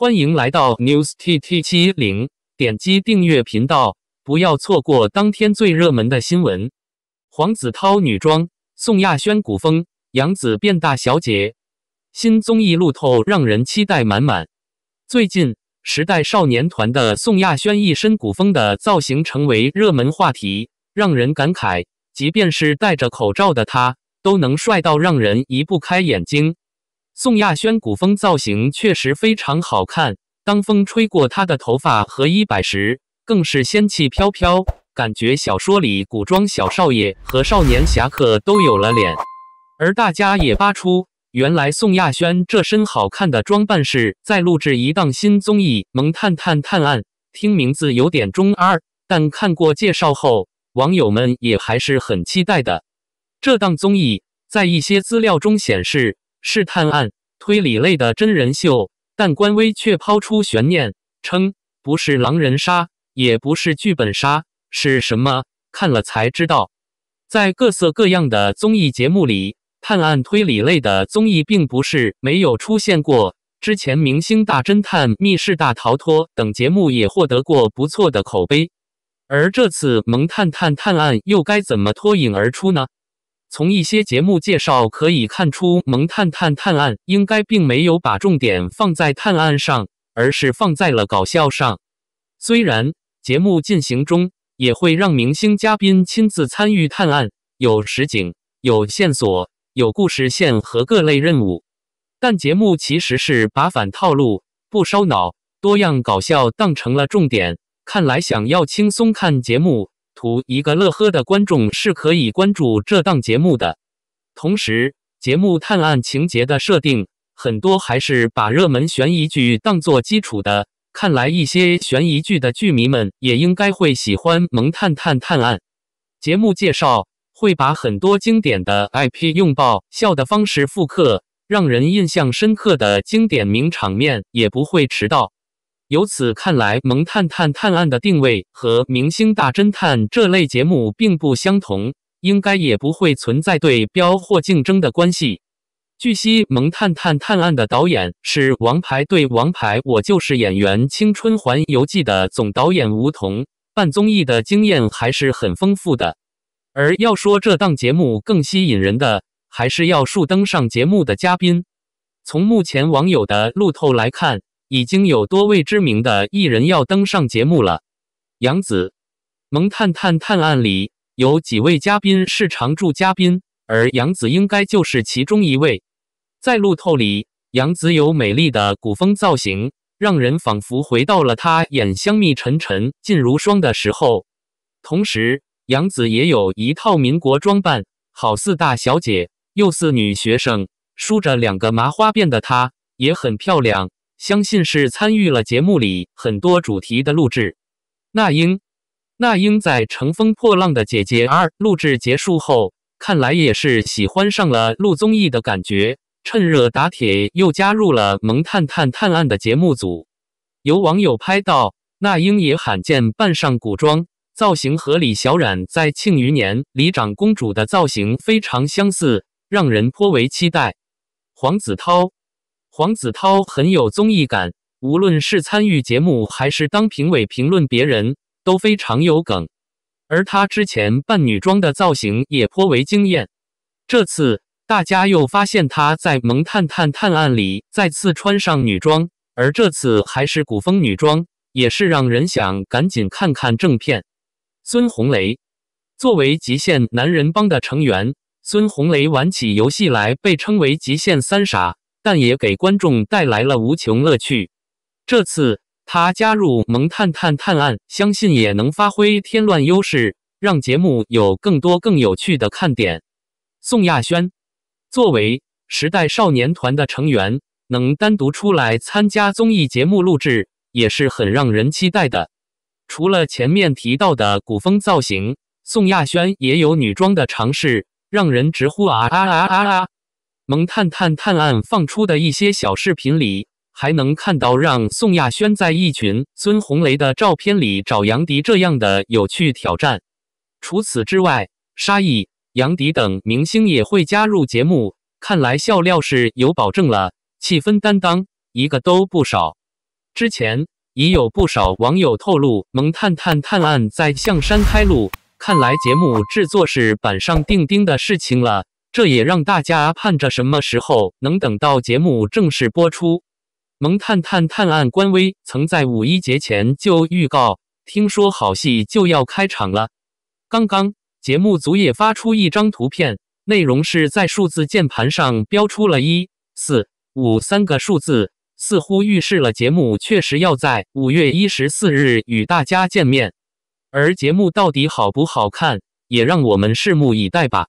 欢迎来到 News T T 七零，点击订阅频道，不要错过当天最热门的新闻。黄子韬女装，宋亚轩古风，杨紫变大小姐，新综艺路透让人期待满满。最近，时代少年团的宋亚轩一身古风的造型成为热门话题，让人感慨，即便是戴着口罩的他，都能帅到让人移不开眼睛。宋亚轩古风造型确实非常好看，当风吹过她的头发和衣摆时，更是仙气飘飘，感觉小说里古装小少爷和少年侠客都有了脸。而大家也扒出，原来宋亚轩这身好看的装扮是在录制一档新综艺《萌探探探案》，听名字有点中二，但看过介绍后，网友们也还是很期待的。这档综艺在一些资料中显示是探案。推理类的真人秀，但官微却抛出悬念，称不是狼人杀，也不是剧本杀，是什么？看了才知道。在各色各样的综艺节目里，探案推理类的综艺并不是没有出现过，之前《明星大侦探》《密室大逃脱》等节目也获得过不错的口碑，而这次《萌探探探案》又该怎么脱颖而出呢？从一些节目介绍可以看出，《萌探探探案》应该并没有把重点放在探案上，而是放在了搞笑上。虽然节目进行中也会让明星嘉宾亲自参与探案，有实景、有线索、有故事线和各类任务，但节目其实是把反套路、不烧脑、多样搞笑当成了重点。看来想要轻松看节目。图一个乐呵的观众是可以关注这档节目的，同时节目探案情节的设定很多还是把热门悬疑剧当做基础的，看来一些悬疑剧的剧迷们也应该会喜欢《萌探探探案》。节目介绍会把很多经典的 IP 用爆笑的方式复刻，让人印象深刻的经典名场面也不会迟到。由此看来，《萌探探探案》的定位和《明星大侦探》这类节目并不相同，应该也不会存在对标或竞争的关系。据悉，《萌探探探案》的导演是《王牌对王牌》《我就是演员》《青春环游记》的总导演吴彤，办综艺的经验还是很丰富的。而要说这档节目更吸引人的，还是要数登上节目的嘉宾。从目前网友的路透来看。已经有多位知名的艺人要登上节目了。杨子，《萌探探探案》里有几位嘉宾是常驻嘉宾，而杨子应该就是其中一位。在路透里，杨子有美丽的古风造型，让人仿佛回到了她演香蜜沉沉烬如霜的时候。同时，杨子也有一套民国装扮，好似大小姐，又似女学生，梳着两个麻花辫的她也很漂亮。相信是参与了节目里很多主题的录制。那英，那英在《乘风破浪的姐姐》二录制结束后，看来也是喜欢上了录综艺的感觉，趁热打铁又加入了《萌探探探案》的节目组。有网友拍到那英也罕见扮上古装，造型和李小冉在《庆余年》里长公主的造型非常相似，让人颇为期待。黄子韬。黄子韬很有综艺感，无论是参与节目还是当评委评论别人，都非常有梗。而他之前扮女装的造型也颇为惊艳，这次大家又发现他在《萌探探探案》里再次穿上女装，而这次还是古风女装，也是让人想赶紧看看正片。孙红雷作为极限男人帮的成员，孙红雷玩起游戏来被称为“极限三傻”。但也给观众带来了无穷乐趣。这次他加入《萌探探探案》，相信也能发挥添乱优势，让节目有更多更有趣的看点。宋亚轩作为时代少年团的成员，能单独出来参加综艺节目录制，也是很让人期待的。除了前面提到的古风造型，宋亚轩也有女装的尝试，让人直呼啊啊啊啊！《萌探探探案》放出的一些小视频里，还能看到让宋亚轩在一群孙红雷的照片里找杨迪这样的有趣挑战。除此之外，沙溢、杨迪等明星也会加入节目，看来笑料是有保证了，气氛担当一个都不少。之前已有不少网友透露，《萌探探探案》在向山开路，看来节目制作是板上钉钉的事情了。这也让大家盼着什么时候能等到节目正式播出。《萌探探探案》官微曾在五一节前就预告，听说好戏就要开场了。刚刚，节目组也发出一张图片，内容是在数字键盘上标出了一四五三个数字，似乎预示了节目确实要在五月一十四日与大家见面。而节目到底好不好看，也让我们拭目以待吧。